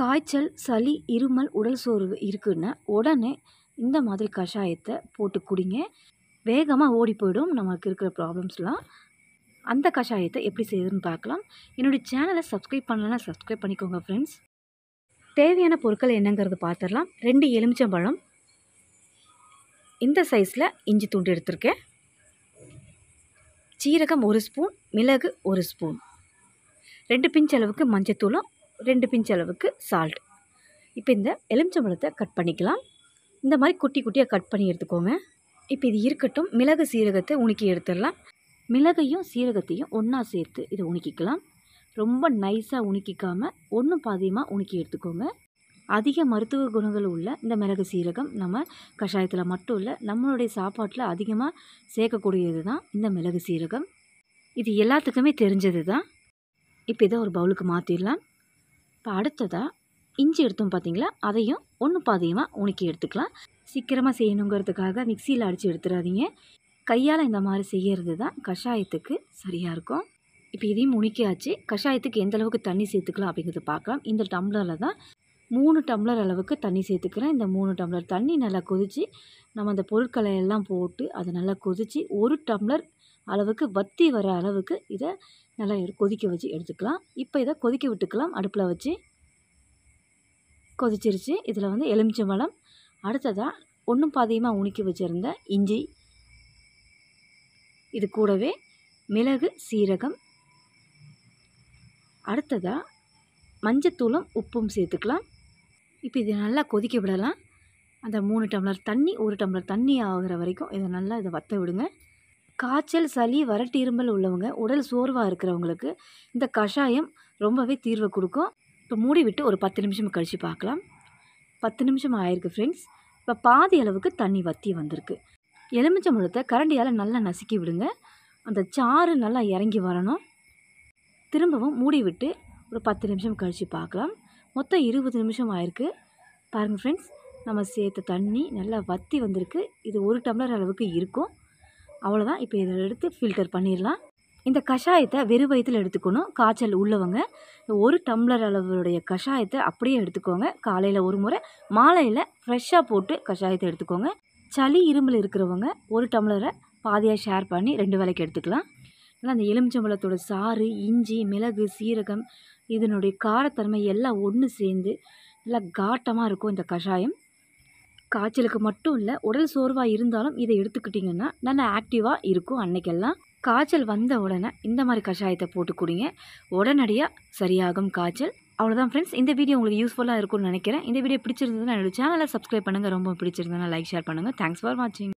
காய்ச்சல் சளி இருமல் உடல் சோர்வு இருக்குன்னா உடனே இந்த மாதிரி கஷாயத்தை போட்டு குடிங்க வேகமாக ஓடி போயிடும் நமக்கு இருக்கிற ப்ராப்ளம்ஸ்லாம் அந்த கஷாயத்தை எப்படி செய்யுதுன்னு பார்க்கலாம் என்னுடைய சேனலை சப்ஸ்கிரைப் பண்ணலன்னா சப்ஸ்கிரைப் பண்ணிக்கோங்க ஃப்ரெண்ட்ஸ் தேவையான பொருட்கள் என்னங்கிறது பார்த்துடலாம் ரெண்டு எலுமிச்சம்பழம் இந்த சைஸில் இஞ்சி துண்டு எடுத்திருக்கேன் சீரகம் ஒரு ஸ்பூன் மிளகு ஒரு ஸ்பூன் ரெண்டு பிஞ்ச் அளவுக்கு மஞ்சத்தூளும் ரெண்டு பிஞ்ச் அளவுக்கு சால்ட் இப்போ இந்த எலுமிச்சம்பழத்தை கட் பண்ணிக்கலாம் இந்த மாதிரி குட்டி குட்டியாக கட் பண்ணி எடுத்துக்கோங்க இப்போ இது இருக்கட்டும் மிளகு சீரகத்தை உணுக்கி எடுத்துடலாம் மிளகையும் சீரகத்தையும் ஒன்றா சேர்த்து இதை உணுக்கிக்கலாம் ரொம்ப நைஸாக உணுக்கிக்காமல் ஒன்றும் பாதியமாக உணுக்கி எடுத்துக்கோங்க அதிக மருத்துவ குணங்கள் உள்ள இந்த மிளகு சீரகம் நம்ம கஷாயத்தில் மட்டும் இல்லை நம்மளுடைய சாப்பாட்டில் அதிகமாக சேர்க்கக்கூடியது தான் இந்த மிளகு சீரகம் இது எல்லாத்துக்குமே தெரிஞ்சது தான் இப்போ இதை ஒரு பவுலுக்கு மாற்றிடலாம் இப்போ அடுத்ததாக இஞ்சி எடுத்தோம் பார்த்தீங்களா அதையும் ஒன்று பாதியமாக உனக்கி எடுத்துக்கலாம் சீக்கிரமாக செய்யணுங்கிறதுக்காக மிக்சியில் அடித்து எடுத்துடாதீங்க கையால் இந்த மாதிரி செய்கிறது தான் கஷாயத்துக்கு சரியாக இருக்கும் இப்போ இதையும் உணிக்காச்சு கஷாயத்துக்கு எந்த அளவுக்கு தண்ணி சேர்த்துக்கலாம் அப்படிங்கிறது பார்க்கலாம் இந்த டம்ளரில் தான் மூணு டம்ளர் அளவுக்கு தண்ணி சேர்த்துக்கிறேன் இந்த மூணு டம்ளர் தண்ணி நல்லா கொதித்து நம்ம அந்த பொருட்களை எல்லாம் போட்டு அதை நல்லா கொதித்து ஒரு டம்ளர் அளவுக்கு வத்தி வர அளவுக்கு இதை நல்லா கொதிக்க வச்சு எடுத்துக்கலாம் இப்போ இதை கொதிக்க விட்டுக்கலாம் அடுப்பில் வச்சு கொதிச்சிருச்சு இதில் வந்து பழம் அடுத்ததாக ஒன்றும் பாதியமாக உணுக்கி வச்சுருந்த இஞ்சி இது கூடவே மிளகு சீரகம் அடுத்ததாக மஞ்சத்தூளும் உப்பும் சேர்த்துக்கலாம் இப்போ இதை நல்லா கொதிக்க விடலாம் அந்த மூணு டம்ளர் தண்ணி ஒரு டம்ளர் தண்ணி ஆகிற வரைக்கும் இதை நல்லா இதை வற்ற விடுங்க காய்ச்சல் சளி வறட்டு இருமல் உள்ளவங்க உடல் சோர்வாக இருக்கிறவங்களுக்கு இந்த கஷாயம் ரொம்பவே தீர்வை கொடுக்கும் இப்போ மூடி விட்டு ஒரு பத்து நிமிஷம் கழித்து பார்க்கலாம் பத்து நிமிஷம் ஆயிருக்கு ஃப்ரெண்ட்ஸ் இப்போ பாதி அளவுக்கு தண்ணி வத்தி வந்திருக்கு எலுமிச்சை முழத்தை கரண்டியால் நல்லா நசுக்கி விடுங்க அந்த சாறு நல்லா இறங்கி வரணும் திரும்பவும் மூடி விட்டு ஒரு பத்து நிமிஷம் கழித்து பார்க்கலாம் மொத்தம் இருபது நிமிஷம் ஆயிருக்கு பாருங்கள் ஃப்ரெண்ட்ஸ் நம்ம சேர்த்த தண்ணி நல்லா வத்தி வந்திருக்கு இது ஒரு டம்ளர் அளவுக்கு இருக்கும் அவ்வளோதான் இப்போ இதில் எடுத்து ஃபில்டர் பண்ணிடலாம் இந்த கஷாயத்தை வெறும் வயிற்றில் எடுத்துக்கணும் காய்ச்சல் உள்ளவங்க ஒரு டம்ளர் அளவுடைய கஷாயத்தை அப்படியே எடுத்துக்கோங்க காலையில் ஒரு முறை மாலையில் ஃப்ரெஷ்ஷாக போட்டு கஷாயத்தை எடுத்துக்கோங்க சளி இருமல் இருக்கிறவங்க ஒரு டம்ளரை பாதியாக ஷேர் பண்ணி ரெண்டு வேலைக்கு எடுத்துக்கலாம் ஏன்னா அந்த எலுமிச்சம்பழத்தோட சாறு இஞ்சி மிளகு சீரகம் இதனுடைய காரத்தன்மை எல்லாம் ஒன்று சேர்ந்து நல்லா காட்டமாக இருக்கும் இந்த கஷாயம் காய்ச்சலுக்கு மட்டும் இல்லை உடல் சோர்வாக இருந்தாலும் இதை எடுத்துக்கிட்டிங்கன்னா நல்லா ஆக்டிவாக இருக்கும் அன்னைக்கெல்லாம் காய்ச்சல் வந்த உடனே இந்த மாதிரி கஷாயத்தை போட்டு குடிங்க உடனடியாக சரியாகும் காய்ச்சல் அவ்வளோதான் ஃப்ரெண்ட்ஸ் இந்த வீடியோ உங்களுக்கு யூஸ்ஃபுல்லாக இருக்கும்னு நினைக்கிறேன் இந்த வீடியோ பிடிச்சிருந்ததுன்னா என்னோடய சேனலை சப்ஸ்கிரைப் பண்ணுங்கள் ரொம்ப பிடிச்சிருந்ததுன்னா லைக் ஷேர் பண்ணுங்கள் தேங்க்ஸ் ஃபார் வாட்சிங்